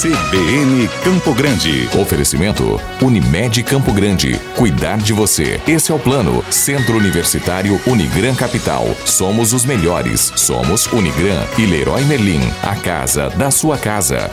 CBN Campo Grande. Oferecimento Unimed Campo Grande. Cuidar de você. Esse é o plano. Centro Universitário Unigran Capital. Somos os melhores. Somos Unigran e Leroy Merlin. A casa da sua casa.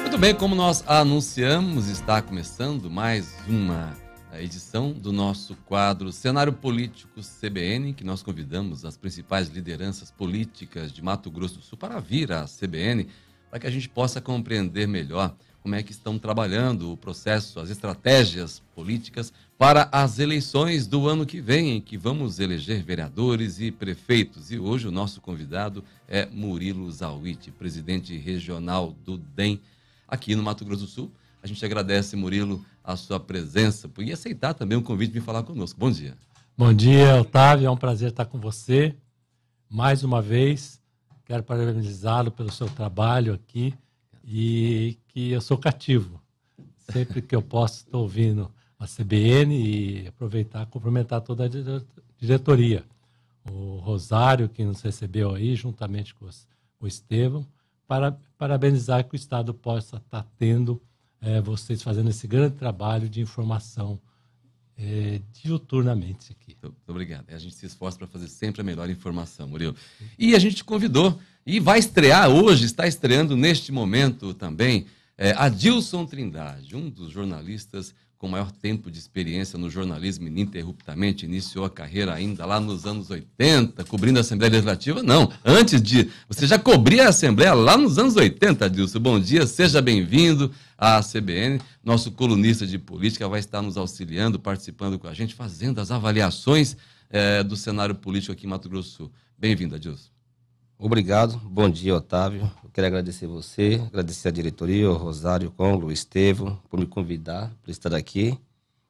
Muito bem, como nós anunciamos, está começando mais uma a edição do nosso quadro Cenário Político CBN, que nós convidamos as principais lideranças políticas de Mato Grosso do Sul para vir à CBN, para que a gente possa compreender melhor como é que estão trabalhando o processo, as estratégias políticas para as eleições do ano que vem, em que vamos eleger vereadores e prefeitos. E hoje o nosso convidado é Murilo Zawit, presidente regional do DEM aqui no Mato Grosso do Sul gente agradece, Murilo, a sua presença e aceitar também o convite de falar conosco. Bom dia. Bom dia, Otávio. É um prazer estar com você. Mais uma vez, quero parabenizá-lo pelo seu trabalho aqui e que eu sou cativo. Sempre que eu posso, estou ouvindo a CBN e aproveitar cumprimentar toda a diretoria. O Rosário, que nos recebeu aí, juntamente com o Estevão, para parabenizar que o Estado possa estar tendo é, vocês fazendo esse grande trabalho de informação é, diuturnamente aqui. Muito obrigado. A gente se esforça para fazer sempre a melhor informação, Murilo. E a gente convidou, e vai estrear hoje, está estreando neste momento também, é, Adilson Trindade, um dos jornalistas com maior tempo de experiência no jornalismo ininterruptamente, iniciou a carreira ainda lá nos anos 80, cobrindo a Assembleia Legislativa? Não, antes de. Você já cobria a Assembleia lá nos anos 80, Adilson. Bom dia, seja bem-vindo à CBN. Nosso colunista de política vai estar nos auxiliando, participando com a gente, fazendo as avaliações eh, do cenário político aqui em Mato Grosso. Bem-vindo, Adilson. Obrigado, bom dia, Otávio. Eu quero agradecer você, agradecer a diretoria, o Rosário Congo, o Estevam, por me convidar para estar aqui.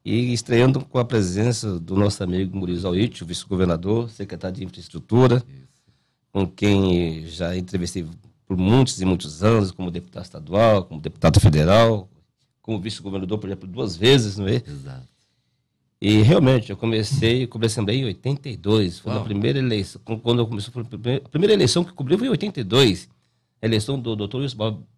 E estreando com a presença do nosso amigo Murilo o vice-governador, secretário de infraestrutura, Isso. com quem já entrevistei por muitos e muitos anos, como deputado estadual, como deputado federal, como vice-governador, por exemplo, duas vezes, não é? Exato. E realmente, eu comecei, cobri Assembleia em 82. Foi na primeira eleição. Quando eu a primeira eleição que cobriu foi em 82. A eleição do doutor Luiz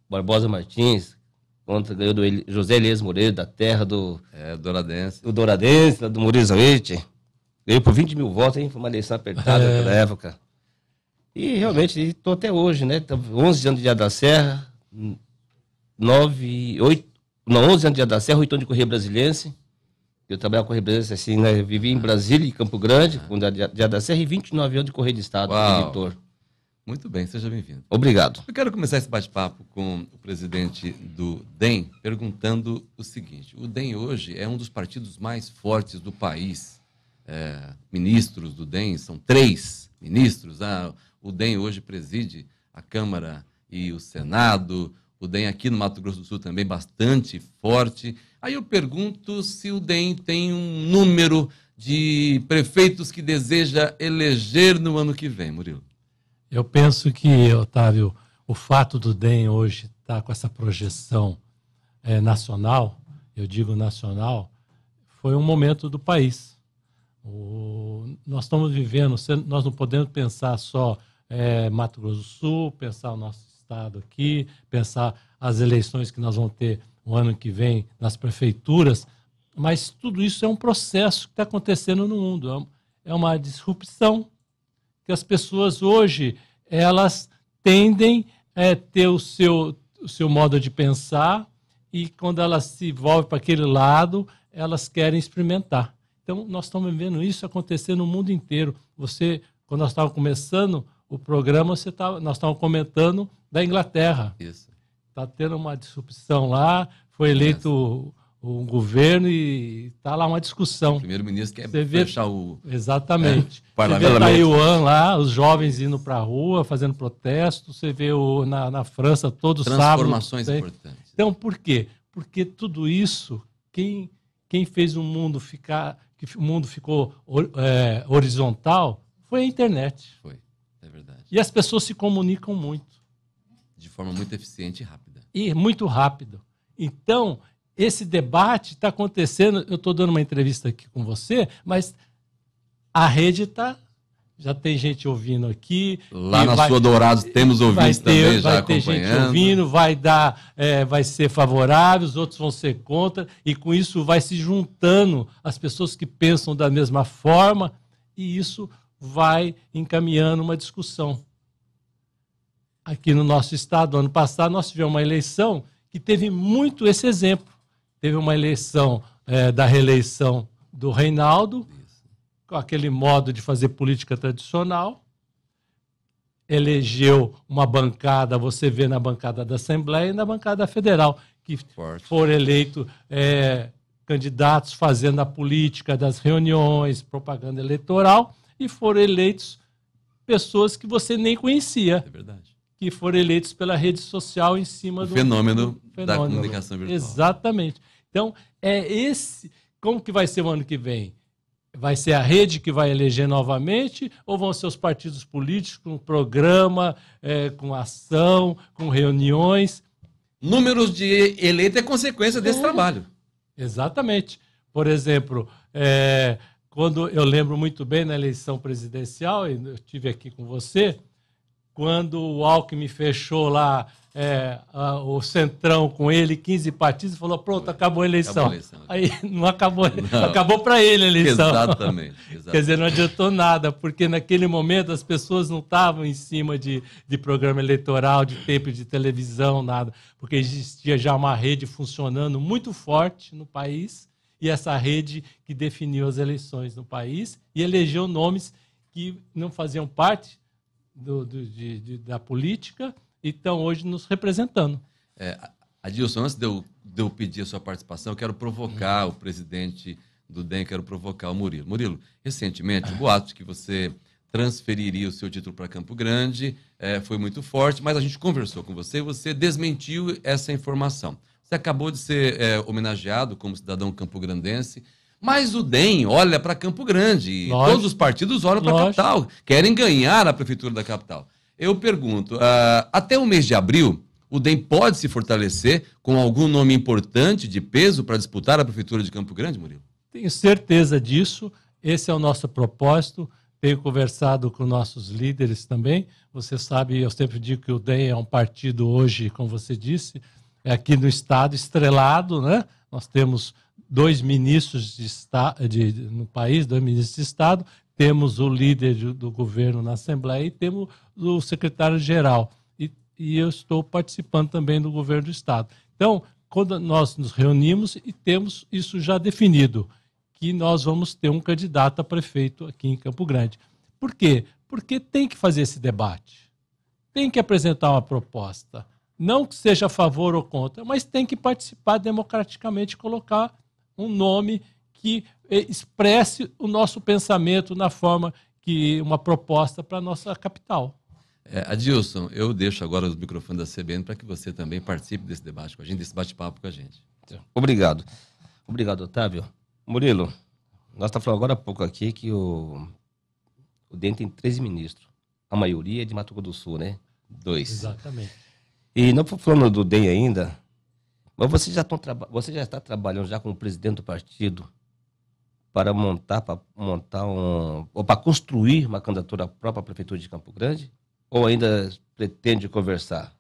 Barbosa Martins, contra ganhou do José Elias Moreira, da terra do. É, Douradense. Do Douradense, do Muriza Ganhou por 20 mil votos, hein? Foi uma eleição apertada é. naquela época. E realmente, estou até hoje, né? 11 tá, anos de Dia da Serra, 9, 8, não, 11 anos de Dia da Serra, 8 anos de Correia Brasiliense. Eu trabalhava com representantes assim, né? Vivi em Brasília e Campo Grande, quando o Dia da Serra, e 29 anos de Correio de Estado, editor. Muito bem, seja bem-vindo. Obrigado. Eu quero começar esse bate-papo com o presidente do DEM, perguntando o seguinte: o DEM hoje é um dos partidos mais fortes do país. É, ministros do DEM, são três ministros. Ah, o DEM hoje preside a Câmara e o Senado, o DEM aqui no Mato Grosso do Sul também bastante forte. Aí eu pergunto se o DEM tem um número de prefeitos que deseja eleger no ano que vem, Murilo. Eu penso que, Otávio, o fato do DEM hoje estar tá com essa projeção é, nacional, eu digo nacional, foi um momento do país. O, nós estamos vivendo, nós não podemos pensar só é, Mato Grosso do Sul, pensar o nosso Estado aqui, pensar as eleições que nós vamos ter o ano que vem nas prefeituras, mas tudo isso é um processo que está acontecendo no mundo. É, é uma disrupção que as pessoas hoje elas tendem a é, ter o seu, o seu modo de pensar e quando elas se envolvem para aquele lado, elas querem experimentar. Então, nós estamos vendo isso acontecer no mundo inteiro. Você, quando nós estávamos começando o programa, você tá, nós estávamos comentando da Inglaterra. Está tendo uma disrupção lá, foi eleito o governo e está lá uma discussão. O primeiro-ministro quer você vê, fechar o. Exatamente. É, você vê Taiwan lá, os jovens indo para a rua, fazendo protesto. Você vê o, na, na França todos sábados. Transformações importantes. Então, por quê? Porque tudo isso, quem, quem fez o mundo ficar. que o mundo ficou é, horizontal foi a internet. Foi. É verdade. E as pessoas se comunicam muito. De forma muito eficiente e rápida. E muito rápido. Então, esse debate está acontecendo. Eu estou dando uma entrevista aqui com você, mas a rede está. Já tem gente ouvindo aqui. Lá na vai, sua Dourados temos ouvintes ter, também já acompanhando. Vai ter gente ouvindo, vai dar, é, vai ser favorável, os outros vão ser contra, e com isso vai se juntando as pessoas que pensam da mesma forma, e isso vai encaminhando uma discussão. Aqui no nosso estado, ano passado, nós tivemos uma eleição que teve muito esse exemplo. Teve uma eleição é, da reeleição do Reinaldo, com aquele modo de fazer política tradicional, elegeu uma bancada, você vê na bancada da Assembleia e na bancada federal, que Forte. foram eleitos é, candidatos fazendo a política das reuniões, propaganda eleitoral, e foram eleitos pessoas que você nem conhecia. É verdade. Que foram eleitos pela rede social em cima o do fenômeno, fenômeno da comunicação virtual. Exatamente. Então, é esse. Como que vai ser o ano que vem? Vai ser a rede que vai eleger novamente ou vão ser os partidos políticos com programa, é, com ação, com reuniões? Números de eleito é consequência desse é, trabalho. Exatamente. Por exemplo, é, quando eu lembro muito bem na eleição presidencial, eu tive aqui com você, quando o Alckmin fechou lá é, a, o Centrão com ele, 15 partidos, falou: pronto, acabou a eleição. Acabou a eleição. Aí não acabou, não. acabou para ele a eleição. Exatamente, exatamente, Quer dizer, não adiantou nada, porque naquele momento as pessoas não estavam em cima de, de programa eleitoral, de tempo de televisão, nada, porque existia já uma rede funcionando muito forte no país e essa rede que definiu as eleições no país e elegeu nomes que não faziam parte do, do, de, de, da política e estão hoje nos representando. É, Adilson, antes de eu, de eu pedir a sua participação, eu quero provocar hum. o presidente do DEM, quero provocar o Murilo. Murilo, recentemente, o boato que você transferiria o seu título para Campo Grande é, foi muito forte, mas a gente conversou com você e você desmentiu essa informação. Você acabou de ser é, homenageado como cidadão campograndense. Mas o DEM olha para Campo Grande. Todos os partidos olham para a capital. Querem ganhar a prefeitura da capital. Eu pergunto: uh, até o mês de abril, o DEM pode se fortalecer com algum nome importante de peso para disputar a prefeitura de Campo Grande, Murilo? Tenho certeza disso. Esse é o nosso propósito. Tenho conversado com nossos líderes também. Você sabe, eu sempre digo que o DEM é um partido hoje, como você disse, é aqui no Estado estrelado, né? Nós temos dois ministros de estado, de, no país, dois ministros de Estado, temos o líder do, do governo na Assembleia e temos o secretário-geral. E, e eu estou participando também do governo do Estado. Então, quando nós nos reunimos e temos isso já definido, que nós vamos ter um candidato a prefeito aqui em Campo Grande. Por quê? Porque tem que fazer esse debate, tem que apresentar uma proposta. Não que seja a favor ou contra, mas tem que participar democraticamente, colocar um nome que eh, expresse o nosso pensamento na forma que uma proposta para a nossa capital. É, Adilson, eu deixo agora o microfone da CBN para que você também participe desse debate com a gente, desse bate-papo com a gente. Obrigado. Obrigado, Otávio. Murilo, nós estamos tá falando agora há pouco aqui que o, o DEN tem 13 ministros. A maioria é de Mato Grosso do Sul, né? Dois. Exatamente. E não falando do DEM ainda, mas você já, você já está trabalhando já o presidente do partido para montar, para montar um. ou para construir uma candidatura própria à Prefeitura de Campo Grande? Ou ainda pretende conversar?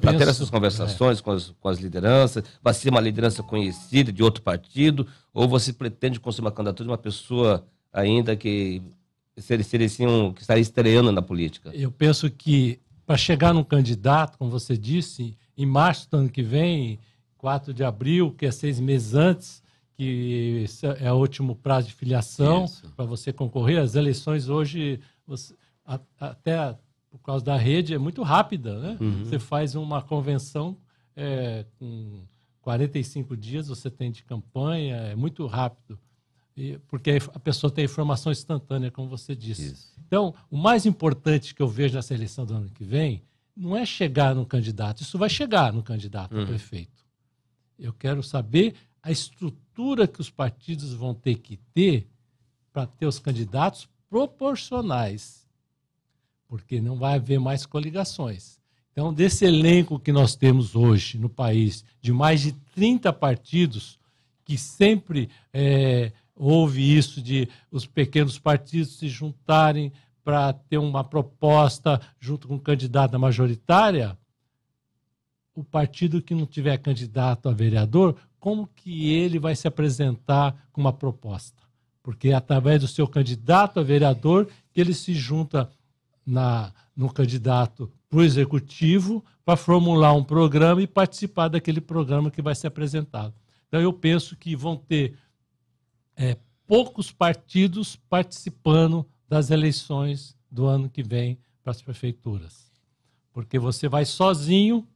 para ter essas conversações é. com, as, com as lideranças, vai ser uma liderança conhecida de outro partido, ou você pretende construir uma candidatura de uma pessoa ainda que seria, seria assim, um, que estaria estreando na política? Eu penso que para chegar num candidato, como você disse, em março do ano que vem, 4 de abril, que é seis meses antes, que é o último prazo de filiação para você concorrer. As eleições hoje, você, a, até por causa da rede, é muito rápida. Né? Uhum. Você faz uma convenção é, com 45 dias, você tem de campanha, é muito rápido porque a pessoa tem informação instantânea, como você disse. Isso. Então, o mais importante que eu vejo nessa eleição do ano que vem não é chegar no candidato, isso vai chegar no candidato uhum. prefeito. Eu quero saber a estrutura que os partidos vão ter que ter para ter os candidatos proporcionais, porque não vai haver mais coligações. Então, desse elenco que nós temos hoje no país, de mais de 30 partidos que sempre é, houve isso de os pequenos partidos se juntarem para ter uma proposta junto com o candidato da majoritária, o partido que não tiver candidato a vereador, como que ele vai se apresentar com uma proposta? Porque é através do seu candidato a vereador que ele se junta na, no candidato para o executivo para formular um programa e participar daquele programa que vai ser apresentado. Então, eu penso que vão ter é, poucos partidos participando das eleições do ano que vem para as prefeituras. Porque você vai sozinho,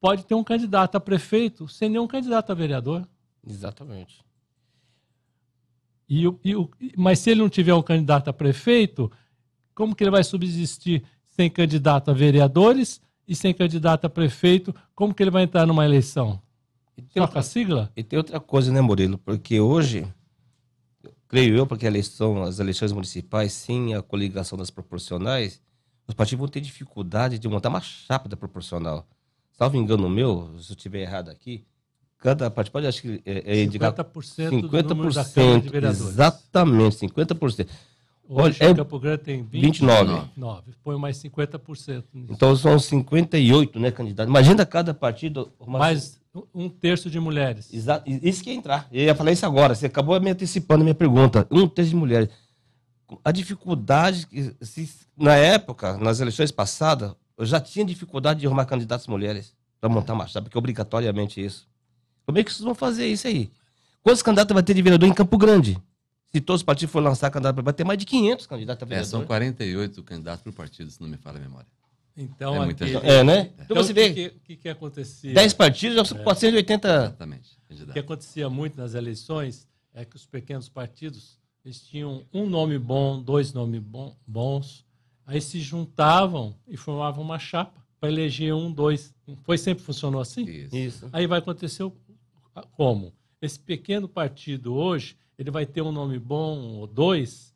pode ter um candidato a prefeito sem nenhum candidato a vereador. Exatamente. E, e, mas se ele não tiver um candidato a prefeito, como que ele vai subsistir sem candidato a vereadores e sem candidato a prefeito? Como que ele vai entrar numa eleição? E tem Só outra, a sigla? E tem outra coisa, né, Murilo? Porque hoje creio eu, porque a eleição, as eleições municipais, sim, a coligação das proporcionais, os partidos vão ter dificuldade de montar uma chapa da proporcional. Salvo engano meu, se eu estiver errado aqui, cada partido pode acho que é, é indicar 50%, 50% da exatamente 50%. Hoje Olha, é, Campo Grande tem 29. Põe mais 50%. Nisso. Então são 58, né, candidatos Imagina cada partido. Mas um terço de mulheres. Exato. Isso que ia entrar. Eu ia falar isso agora. Você acabou me antecipando a minha pergunta. Um terço de mulheres. A dificuldade que. Se, na época, nas eleições passadas, eu já tinha dificuldade de arrumar candidatos mulheres para montar machado, porque é obrigatoriamente isso. Como é que vocês vão fazer isso aí? Quantos candidatos vai ter de vereador em Campo Grande? Se todos os partidos forem lançar candidato, vai ter mais de 500 candidatos a vereador. É, são 48 candidatos para o partido, se não me falha a memória. Então, é, muita gente. é né? Então, então você vê. O que, que, que, acontecia? 10 partidos, é. 480. Exatamente. O que acontecia muito nas eleições é que os pequenos partidos eles tinham um nome bom, dois nomes bons, aí se juntavam e formavam uma chapa para eleger um, dois. Foi sempre funcionou assim? Isso. Isso. Aí vai acontecer como? Esse pequeno partido hoje, ele vai ter um nome bom ou dois,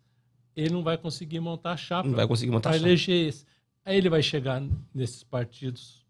ele não vai conseguir montar a chapa. Não vai conseguir montar a chapa. eleger esse. Aí ele vai chegar nesses partidos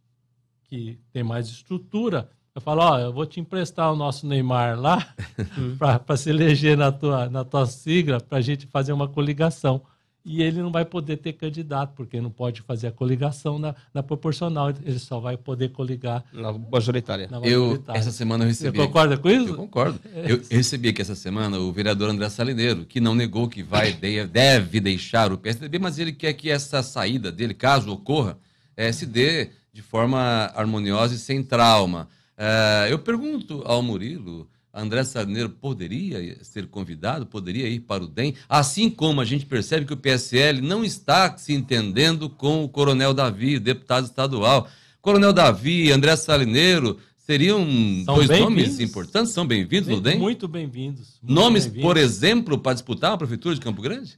que tem mais estrutura, Eu falar, ó, eu vou te emprestar o nosso Neymar lá para se eleger na tua, na tua sigla para a gente fazer uma coligação e ele não vai poder ter candidato, porque não pode fazer a coligação na, na proporcional, ele só vai poder coligar na majoritária. Na majoritária. Eu, essa semana eu recebi. Você concorda com isso? Eu concordo. Eu, eu recebi aqui essa semana o vereador André Salineiro, que não negou que vai, deve deixar o PSDB, mas ele quer que essa saída dele, caso ocorra, é, se dê de forma harmoniosa e sem trauma. É, eu pergunto ao Murilo André Sarneiro poderia ser convidado, poderia ir para o DEM, assim como a gente percebe que o PSL não está se entendendo com o Coronel Davi, deputado estadual. Coronel Davi, André Salineiro, seriam são dois nomes importantes, são bem-vindos ao DEM? Muito bem-vindos. Nomes, bem por exemplo, para disputar a Prefeitura de Campo Grande?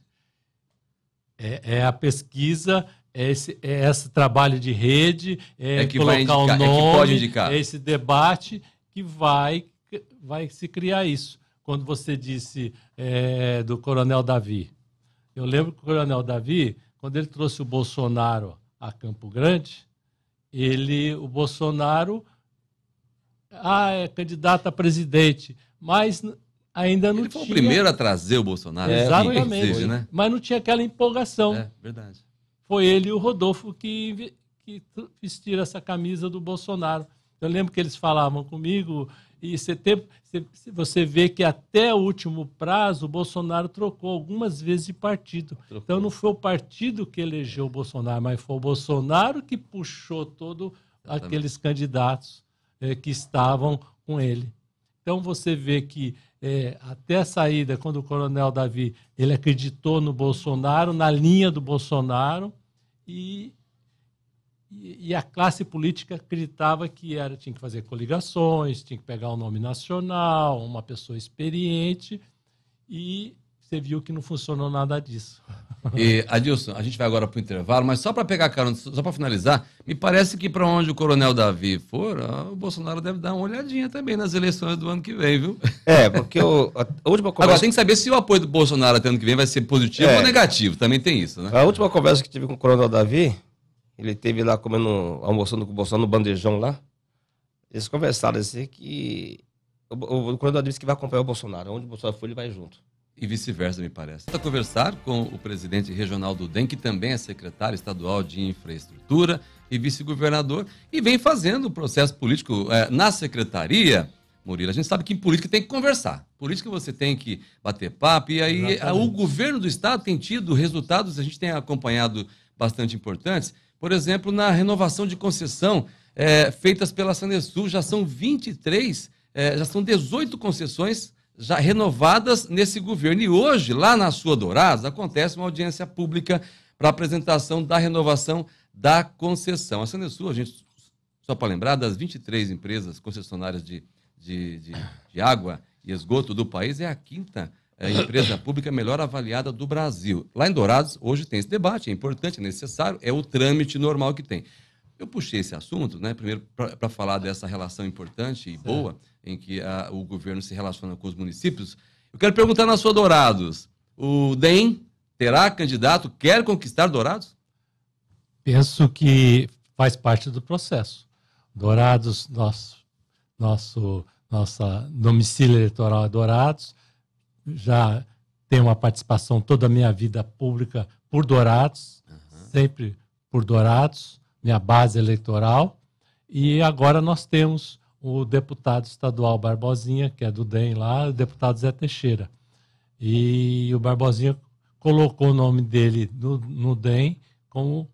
É, é a pesquisa, é esse, é esse, trabalho de rede, é, é que colocar indicar, o nome, é, que pode indicar. é esse debate que vai vai se criar isso. Quando você disse é, do Coronel Davi. Eu lembro que o Coronel Davi, quando ele trouxe o Bolsonaro a Campo Grande, ele, o Bolsonaro, ah, é candidato a presidente, mas ainda não ele foi o primeiro a trazer o Bolsonaro. É, exatamente. né? Mas não tinha aquela empolgação. É, verdade. Foi ele e o Rodolfo que, que vestiram essa camisa do Bolsonaro. Eu lembro que eles falavam comigo e setembro, você vê que até o último prazo o Bolsonaro trocou algumas vezes de partido. Então, trocou. Então não foi o partido que elegeu o Bolsonaro, mas foi o Bolsonaro que puxou todos aqueles candidatos é, que estavam com ele. Então você vê que é, até a saída, quando o coronel Davi ele acreditou no Bolsonaro, na linha do Bolsonaro, e e, a classe política acreditava que era tinha que fazer coligações, tinha que pegar o um nome nacional, uma pessoa experiente, e você viu que não funcionou nada disso. E, Adilson, a gente vai agora para o intervalo, mas só para pegar carona, só para finalizar, me parece que para onde o Coronel Davi for, o Bolsonaro deve dar uma olhadinha também nas eleições do ano que vem, viu? É, porque o, a última conversa... Agora, tem que saber se o apoio do Bolsonaro até ano que vem vai ser positivo é. ou negativo, também tem isso, né? A última conversa que tive com o Coronel Davi, ele teve lá comendo, almoçando com o Bolsonaro no bandejão lá. Eles conversaram assim que o, o, o disse que vai acompanhar o Bolsonaro. Onde o Bolsonaro for, ele vai junto. E vice-versa, me parece. Para conversar com o presidente regional do DEM, que também é secretário estadual de infraestrutura e vice-governador, e vem fazendo o processo político é, na secretaria. Murilo, a gente sabe que em política tem que conversar. Política você tem que bater papo. E aí é, o governo do Estado tem tido resultados, a gente tem acompanhado bastante importantes. Por exemplo, na renovação de concessão é, feitas pela Sanesul, já são 23, é, já são 18 concessões já renovadas nesse governo. E hoje, lá na sua Dourada acontece uma audiência pública para apresentação da renovação da concessão. A Sanesul, a gente, só para lembrar, das 23 empresas concessionárias de, de, de, de água e esgoto do país, é a quinta é, empresa pública é melhor avaliada do Brasil. Lá em Dourados, hoje tem esse debate, é importante, é necessário, é o trâmite normal que tem. Eu puxei esse assunto, né, primeiro para falar dessa relação importante e boa em que a, o governo se relaciona com os municípios. Eu quero perguntar na sua Dourados, o DEM terá candidato, quer conquistar Dourados? Penso que faz parte do processo. Dourados, nosso, nosso, nossa domicílio eleitoral é Dourados, já tenho uma participação toda a minha vida pública por Dourados, uhum. sempre por Dourados, minha base eleitoral. E agora nós temos o deputado estadual Barbosinha, que é do DEM lá, o deputado Zé Teixeira. E o Barbosinha colocou o nome dele no, no DEM como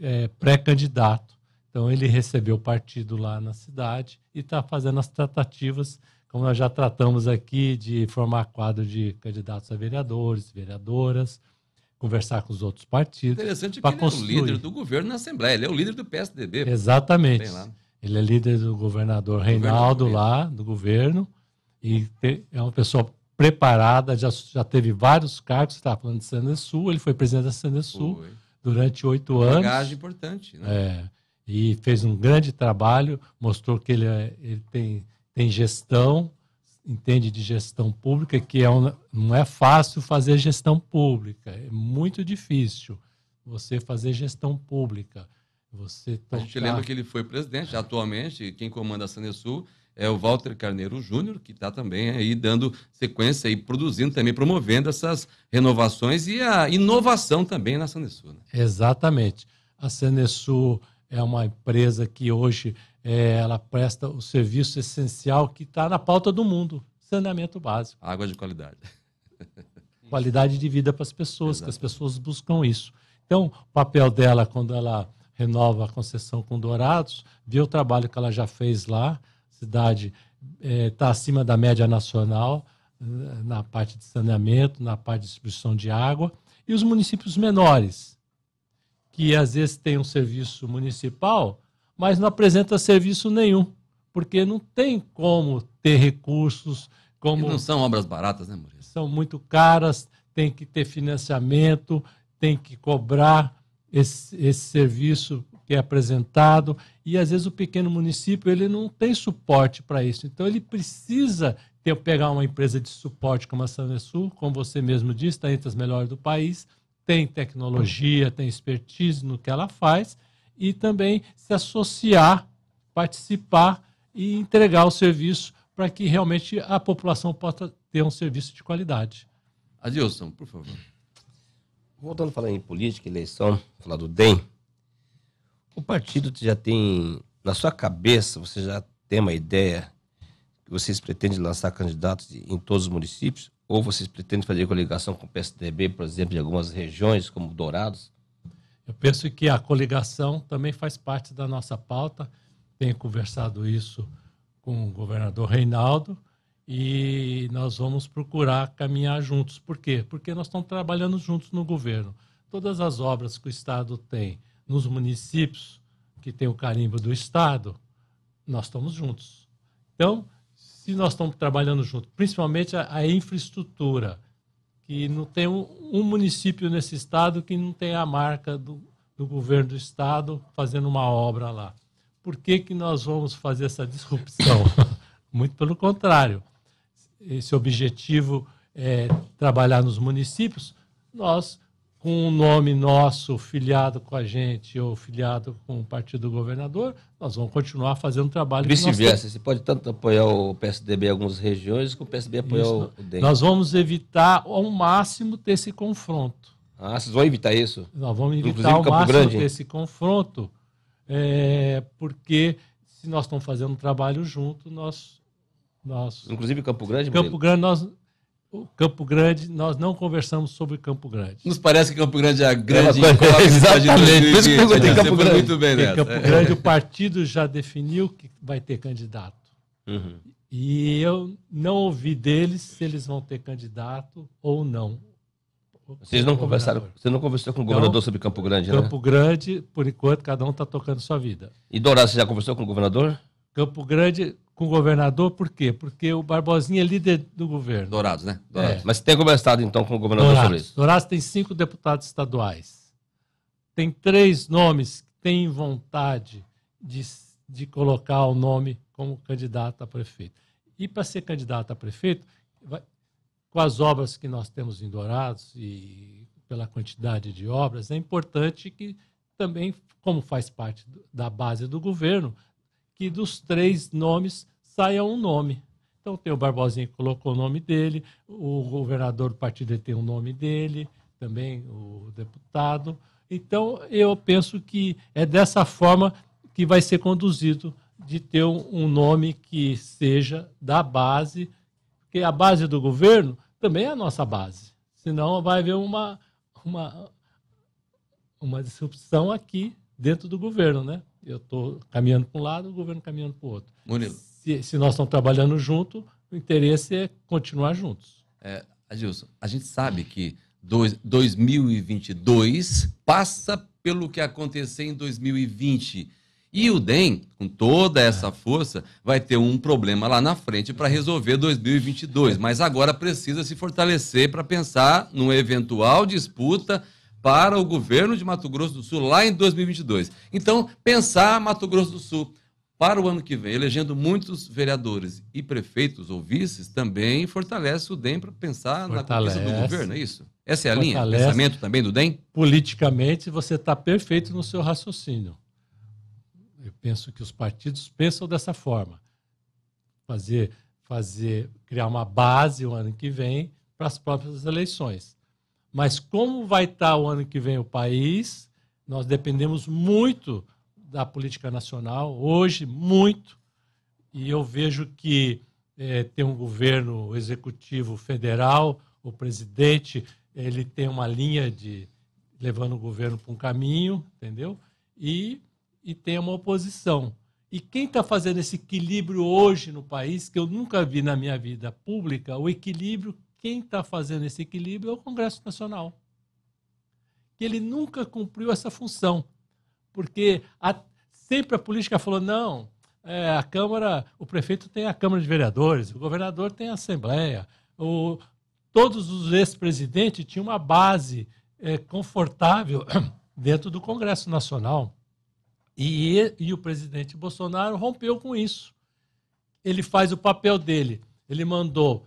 é, pré-candidato. Então ele recebeu o partido lá na cidade e está fazendo as tratativas como nós já tratamos aqui, de formar quadro de candidatos a vereadores, vereadoras, conversar com os outros partidos. Interessante que ele construir. é o líder do governo na Assembleia, ele é o líder do PSDB. Exatamente. Ele é líder do governador Reinaldo governo. lá, do governo, e é uma pessoa preparada, já, já teve vários cargos, você estava falando de Sul. ele foi presidente da Sul durante oito anos. Bagagem importante, né? É, e fez um grande trabalho, mostrou que ele, é, ele tem tem gestão, entende de gestão pública, que é um, não é fácil fazer gestão pública, é muito difícil você fazer gestão pública. Você tocar... A gente lembra que ele foi presidente, atualmente quem comanda a Sanesul é o Walter Carneiro Júnior, que está também aí dando sequência e produzindo também, promovendo essas renovações e a inovação também na Sanesul. Né? Exatamente. A Sanesul é uma empresa que hoje é, ela presta o serviço essencial que está na pauta do mundo: saneamento básico. Água de qualidade. Qualidade de vida para as pessoas, Exato. que as pessoas buscam isso. Então, o papel dela, quando ela renova a concessão com Dourados, vê o trabalho que ela já fez lá, cidade está é, tá acima da média nacional, na parte de saneamento, na parte de distribuição de água, e os municípios menores, que às vezes têm um serviço municipal mas não apresenta serviço nenhum, porque não tem como ter recursos. Como... E não são obras baratas, né, Maurício? São muito caras, tem que ter financiamento, tem que cobrar esse, esse serviço que é apresentado e às vezes o pequeno município ele não tem suporte para isso. Então ele precisa ter, pegar uma empresa de suporte como a Sanesul, como você mesmo disse, está entre as melhores do país, tem tecnologia, tem expertise no que ela faz e também se associar, participar e entregar o serviço para que realmente a população possa ter um serviço de qualidade. Adilson, por favor. Voltando a falar em política, eleição, falar do DEM, o partido já tem, na sua cabeça, você já tem uma ideia que vocês pretendem lançar candidatos em todos os municípios? Ou vocês pretendem fazer coligação com o PSDB, por exemplo, em algumas regiões, como Dourados? Eu penso que a coligação também faz parte da nossa pauta. Tenho conversado isso com o governador Reinaldo e nós vamos procurar caminhar juntos. Por quê? Porque nós estamos trabalhando juntos no governo. Todas as obras que o Estado tem nos municípios, que tem o carimbo do Estado, nós estamos juntos. Então, se nós estamos trabalhando juntos, principalmente a, a infraestrutura, que não tem um, um, município nesse estado que não tem a marca do, do governo do estado fazendo uma obra lá. Por que, que nós vamos fazer essa disrupção? Muito pelo contrário. Esse objetivo é trabalhar nos municípios, nós com um nome nosso filiado com a gente ou filiado com o partido do governador, nós vamos continuar fazendo trabalho. Vice-versa, você pode tanto apoiar o PSDB em algumas regiões, como o PSDB apoiar isso. o DEM. Nós vamos evitar ao máximo ter esse confronto. Ah, vocês vão evitar isso? Nós vamos evitar Inclusive, ao Campo máximo Grande. ter esse confronto, é, porque se nós estamos fazendo um trabalho junto, nós... nós... Inclusive Campo Grande? Campo Grande, nós Campo Grande, nós não conversamos sobre Campo Grande. Nos parece que Campo Grande é a grande é, incógnita. Exatamente, que Campo Grande. Muito bem o partido já definiu que vai ter candidato. Uhum. E eu não ouvi deles se eles vão ter candidato ou não. Vocês não conversaram, você não conversou com o governador sobre Campo Grande, Campo né? Campo Grande, por enquanto, cada um está tocando sua vida. E Dourado, você já conversou com o governador? Campo Grande, com o governador, por quê? Porque o Barbosinha é líder do governo. Dourados, né? É. Dourados. É. Mas tem conversado então com o governador Dourados. sobre isso? Dourados tem cinco deputados estaduais. Tem três nomes que têm vontade de, de colocar o nome como candidato a prefeito. E para ser candidato a prefeito, vai, com as obras que nós temos em Dourados e pela quantidade de obras, é importante que também, como faz parte da base do governo, que dos três nomes saia um nome. Então tem o Barbosinho que colocou o nome dele, o governador do partido tem o nome dele, também o deputado. Então eu penso que é dessa forma que vai ser conduzido de ter um nome que seja da base, porque a base do governo também é a nossa base. Senão vai haver uma, uma, uma disrupção aqui dentro do governo, né? eu estou caminhando para um lado, o governo caminhando para o outro. Murilo. Se, se, nós estamos trabalhando junto, o interesse é continuar juntos. É, Adilson, a gente sabe que dois, 2022 passa pelo que acontecer em 2020. E o DEM, com toda essa força, vai ter um problema lá na frente para resolver 2022. Mas agora precisa se fortalecer para pensar numa eventual disputa para o governo de Mato Grosso do Sul lá em 2022. Então, pensar Mato Grosso do Sul para o ano que vem, elegendo muitos vereadores e prefeitos ou vices, também fortalece o DEM para pensar fortalece. na conquista do governo, é isso? Essa é a fortalece. linha? Pensamento também do DEM? Politicamente, você está perfeito no seu raciocínio. Eu penso que os partidos pensam dessa forma. Fazer, fazer criar uma base o ano que vem para as próprias eleições. Mas como vai estar tá o ano que vem o país, nós dependemos muito da política nacional, hoje, muito. E eu vejo que é, tem um governo executivo federal, o presidente ele tem uma linha de levando o governo para um caminho, entendeu? E, e tem uma oposição. E quem está fazendo esse equilíbrio hoje no país, que eu nunca vi na minha vida pública, o equilíbrio quem está fazendo esse equilíbrio é o Congresso Nacional. Que ele nunca cumpriu essa função, porque a, sempre a política falou: não, é, a Câmara, o prefeito tem a Câmara de Vereadores, o governador tem a Assembleia, o, todos os ex-presidentes tinham uma base é, confortável dentro do Congresso Nacional. E, e o presidente Bolsonaro rompeu com isso. Ele faz o papel dele. Ele mandou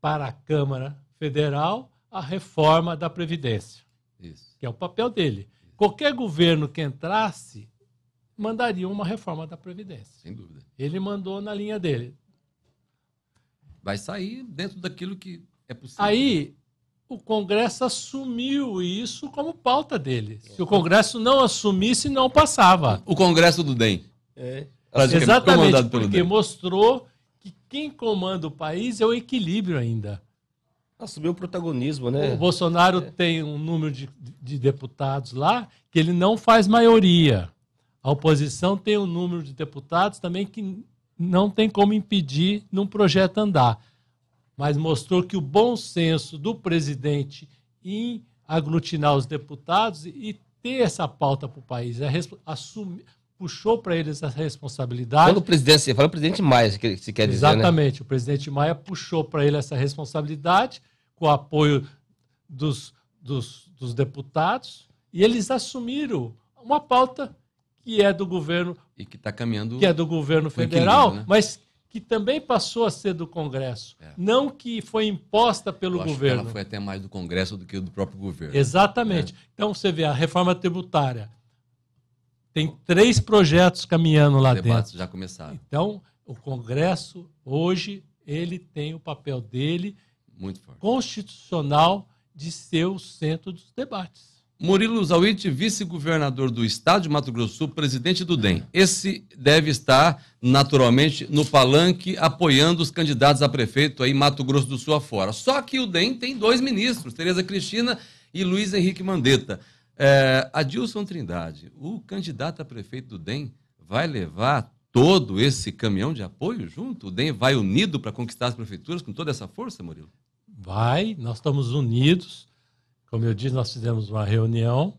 para a Câmara Federal a reforma da Previdência, Isso. que é o papel dele. Isso. Qualquer governo que entrasse mandaria uma reforma da Previdência. Sem dúvida. Ele mandou na linha dele. Vai sair dentro daquilo que é possível. Aí, o Congresso assumiu isso como pauta dele. Se o Congresso não assumisse, não passava. O Congresso do DEM. É. Exatamente, porque DEM. mostrou quem comanda o país é o equilíbrio ainda. Assumiu o protagonismo, né? O Bolsonaro é. tem um número de, de deputados lá que ele não faz maioria. A oposição tem um número de deputados também que não tem como impedir num projeto andar. Mas mostrou que o bom senso do presidente em aglutinar os deputados e ter essa pauta para o país, é assumir, puxou para eles essa responsabilidade. Quando o presidente, você fala o presidente Maia, se quer né? Exatamente, dizer, Exatamente, né? o presidente Maia puxou para ele essa responsabilidade, com o apoio dos, dos, dos, deputados, e eles assumiram uma pauta que é do governo... E que está caminhando... Que é do governo federal, né? mas que também passou a ser do Congresso, é. não que foi imposta pelo governo. ela foi até mais do Congresso do que do próprio governo. Exatamente. É. Então você vê a reforma tributária, tem três projetos caminhando lá Os debates dentro. já começaram. Então, o Congresso, hoje, ele tem o papel dele constitucional de ser o centro dos debates. Murilo Zawit, vice-governador do Estado de Mato Grosso do Sul, presidente do DEM. Esse deve estar, naturalmente, no palanque, apoiando os candidatos a prefeito aí Mato Grosso do Sul afora. Só que o DEM tem dois ministros, Tereza Cristina e Luiz Henrique Mandetta. É, Adilson Trindade, o candidato a prefeito do DEM vai levar todo esse caminhão de apoio junto? O DEM vai unido para conquistar as prefeituras com toda essa força, Murilo? Vai, nós estamos unidos. Como eu disse, nós fizemos uma reunião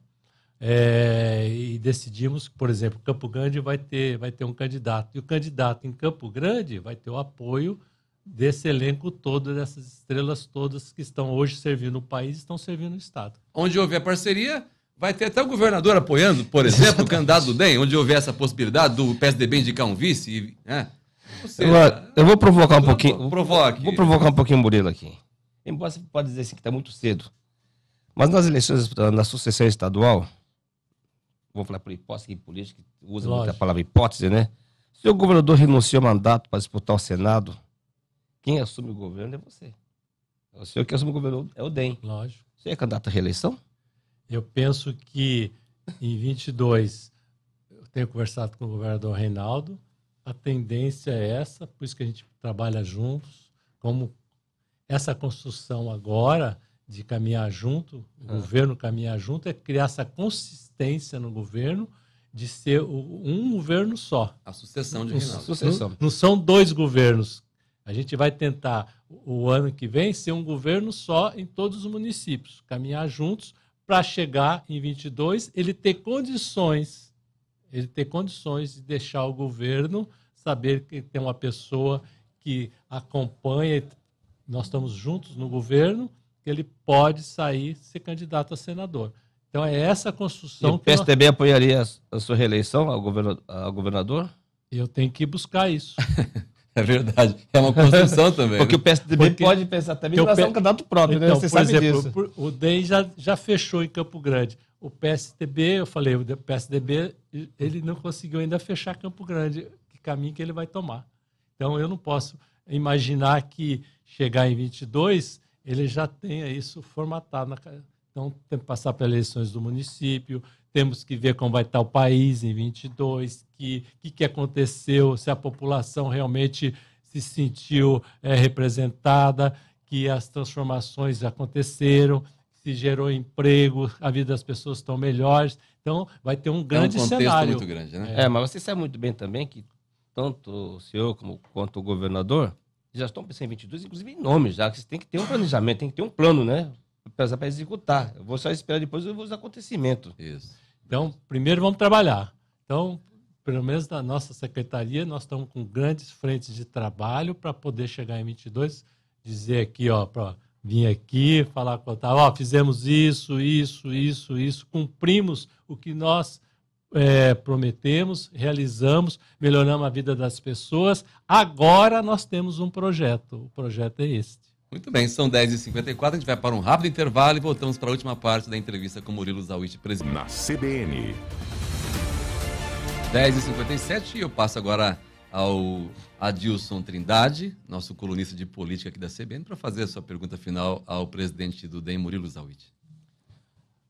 é, e decidimos, por exemplo, Campo Grande vai ter, vai ter um candidato. E o candidato em Campo Grande vai ter o apoio desse elenco todo, dessas estrelas todas que estão hoje servindo o país estão servindo o Estado. Onde houver parceria, Vai ter até o governador apoiando, por exemplo, o candidato do DEM, onde houver essa possibilidade do PSDB indicar um vice. Né? Seja, eu, vou provocar um pouquinho. Provoque. Vou provocar um pouquinho o Murilo aqui. Embora você pode dizer assim que está muito cedo. Mas nas eleições, na sucessão estadual, vou falar por hipótese que política usa Lógico. muito a palavra hipótese, né? Se o governador renunciou ao mandato para disputar o Senado, quem assume o governo é você. O senhor que assume o governo é o DEM. Lógico. Você é candidato à reeleição? Eu penso que em 22, eu tenho conversado com o governador Reinaldo, a tendência é essa, por isso que a gente trabalha juntos, como essa construção agora de caminhar junto, o ah. governo caminhar junto, é criar essa consistência no governo de ser um governo só. A sucessão de Reinaldo. Sucessão. Não, não são dois governos. A gente vai tentar, o ano que vem, ser um governo só em todos os municípios, caminhar juntos para chegar em 22, ele ter condições, ele ter condições de deixar o governo saber que tem uma pessoa que acompanha, nós estamos juntos no governo, que ele pode sair ser candidato a senador. Então é essa construção. E o PSDB apoiaria a sua reeleição ao governador? Eu tenho que buscar isso. É verdade. É uma construção também. Porque né? o PSDB pode pensar também mesmo vai um candidato próprio, né? então, né? Você sabe exemplo, disso. O DEM já, já fechou em Campo Grande. O PSDB, eu falei, o PSDB, ele não conseguiu ainda fechar Campo Grande, que caminho que ele vai tomar. Então, eu não posso imaginar que chegar em 22 ele já tenha isso formatado. Na... Então, tem que passar pelas eleições do município, temos que ver como vai estar o país em 22, o que, que, que, aconteceu, se a população realmente se sentiu é, representada, que as transformações aconteceram, se gerou emprego, a vida das pessoas estão melhores. Então, vai ter um grande cenário. É um contexto cenário. muito grande, né? É. mas você sabe muito bem também que tanto o senhor como, quanto o governador já estão pensando em 22, inclusive em nomes já, que você tem que ter um planejamento, tem que ter um plano, né? para executar. Eu vou só esperar depois os acontecimentos. Isso. Então, primeiro vamos trabalhar. Então, pelo menos na nossa secretaria, nós estamos com grandes frentes de trabalho para poder chegar em 22, dizer aqui, ó, para vir aqui falar com tal. ó, fizemos isso, isso, isso, isso, cumprimos o que nós é, prometemos, realizamos, melhoramos a vida das pessoas. Agora nós temos um projeto. O projeto é este. Muito bem, são 10h54, a gente vai para um rápido intervalo e voltamos para a última parte da entrevista com Murilo Zawit, presidente. Na CBN. 10h57 e eu passo agora ao Adilson Trindade, nosso colunista de política aqui da CBN, para fazer a sua pergunta final ao presidente do DEM, Murilo Zawit.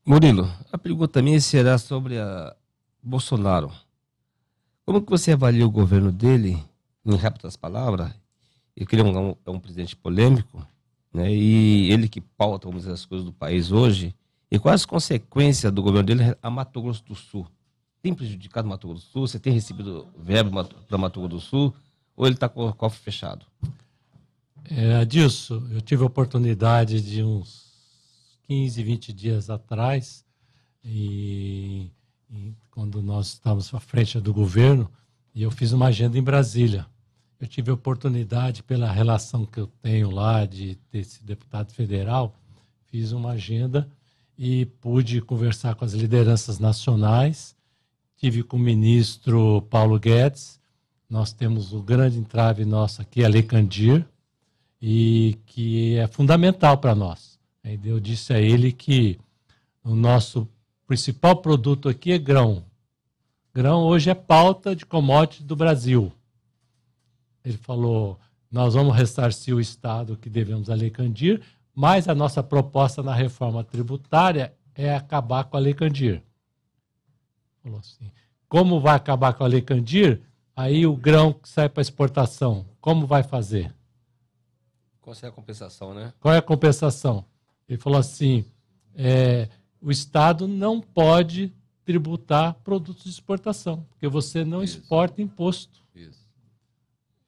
Murilo, a pergunta minha será sobre a Bolsonaro. Como que você avalia o governo dele, em rápidas palavras, e que ele é um, é um presidente polêmico, né? e ele que pauta algumas das coisas do país hoje, e quais as consequências do governo dele a Mato Grosso do Sul? Tem prejudicado Mato Grosso do Sul? Você tem recebido verbo para Mato Grosso do Sul? Ou ele está com o cofre fechado? É, disso, eu tive a oportunidade de uns 15, 20 dias atrás, e, e quando nós estávamos à frente do governo, e eu fiz uma agenda em Brasília eu tive oportunidade, pela relação que eu tenho lá de ter sido deputado federal, fiz uma agenda e pude conversar com as lideranças nacionais. Tive com o ministro Paulo Guedes. Nós temos o grande entrave nosso aqui, Alecandir, e que é fundamental para nós. Eu disse a ele que o nosso principal produto aqui é grão. Grão hoje é pauta de commodity do Brasil. Ele falou: nós vamos ressarcir o Estado que devemos a Lei Candir, mas a nossa proposta na reforma tributária é acabar com a Lei Candir. Falou assim: como vai acabar com a Lei Candir? Aí o grão que sai para exportação, como vai fazer? Qual é a compensação, né? Qual é a compensação? Ele falou assim: é, o Estado não pode tributar produtos de exportação, porque você não Isso. exporta imposto. Isso.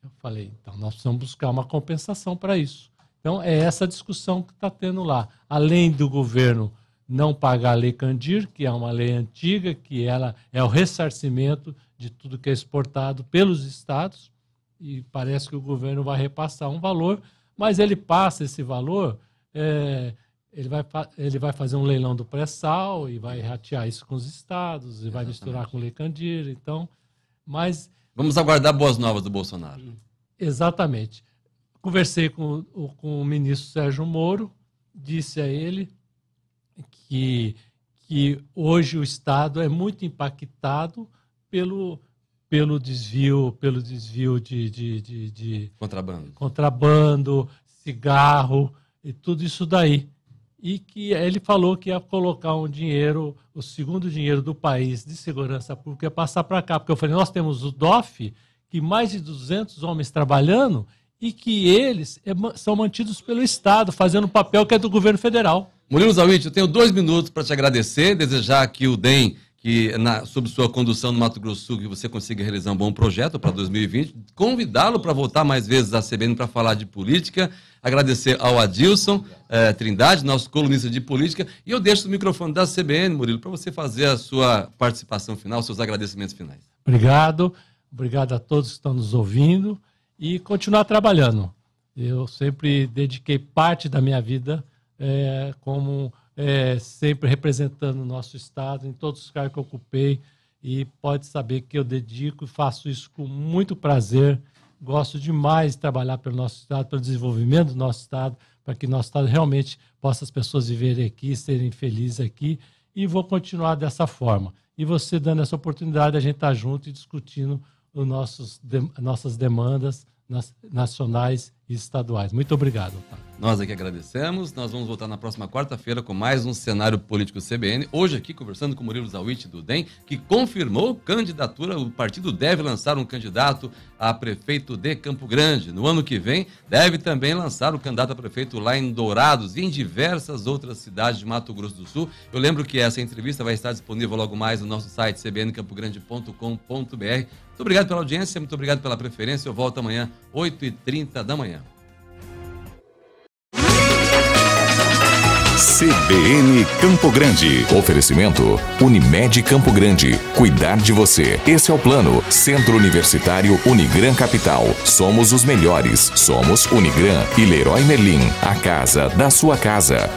Eu falei, então nós precisamos buscar uma compensação para isso. Então é essa discussão que está tendo lá. Além do governo não pagar a lei Candir, que é uma lei antiga, que ela é o ressarcimento de tudo que é exportado pelos estados, e parece que o governo vai repassar um valor, mas ele passa esse valor, é, ele, vai, ele vai fazer um leilão do pré-sal e vai ratear isso com os estados, e Exatamente. vai misturar com lei Candir, então... Mas Vamos aguardar boas novas do Bolsonaro. Exatamente. Conversei com, com o ministro Sérgio Moro, disse a ele que, que hoje o Estado é muito impactado pelo, pelo desvio, pelo desvio de, de, de, de contrabando. contrabando, cigarro e tudo isso daí e que ele falou que ia colocar um dinheiro, o segundo dinheiro do país de segurança pública, ia passar para cá. Porque eu falei, nós temos o DOF, que mais de 200 homens trabalhando, e que eles é são mantidos pelo Estado, fazendo o papel que é do governo federal. Murilo Zawit, eu tenho dois minutos para te agradecer, desejar que o DEM que na, sob sua condução no Mato Grosso Sul, que você consiga realizar um bom projeto para 2020. Convidá-lo para voltar mais vezes à CBN para falar de política. Agradecer ao Adilson eh, Trindade, nosso colunista de política. E eu deixo o microfone da CBN, Murilo, para você fazer a sua participação final, seus agradecimentos finais. Obrigado. Obrigado a todos que estão nos ouvindo e continuar trabalhando. Eu sempre dediquei parte da minha vida eh, como é, sempre representando o nosso Estado em todos os cargos que eu ocupei. E pode saber que eu dedico e faço isso com muito prazer. Gosto demais de trabalhar pelo nosso Estado, pelo desenvolvimento do nosso Estado, para que nosso Estado realmente possa as pessoas viverem aqui, serem felizes aqui. E vou continuar dessa forma. E você dando essa oportunidade, a gente estar tá junto e discutindo os nossos, de, nossas demandas nacionais estaduais. Muito obrigado, Otávio. Nós aqui agradecemos. Nós vamos voltar na próxima quarta-feira com mais um cenário político CBN. Hoje aqui conversando com Murilo Zawit do DEM, que confirmou candidatura. O partido deve lançar um candidato a prefeito de Campo Grande. No ano que vem, deve também lançar o candidato a prefeito lá em Dourados e em diversas outras cidades de Mato Grosso do Sul. Eu lembro que essa entrevista vai estar disponível logo mais no nosso site cbncampogrande.com.br. Muito obrigado pela audiência, muito obrigado pela preferência. Eu volto amanhã, 8h30 da manhã. CBN Campo Grande. Oferecimento Unimed Campo Grande. Cuidar de você. Esse é o plano. Centro Universitário Unigran Capital. Somos os melhores. Somos Unigran e Leroy Merlin. A casa da sua casa.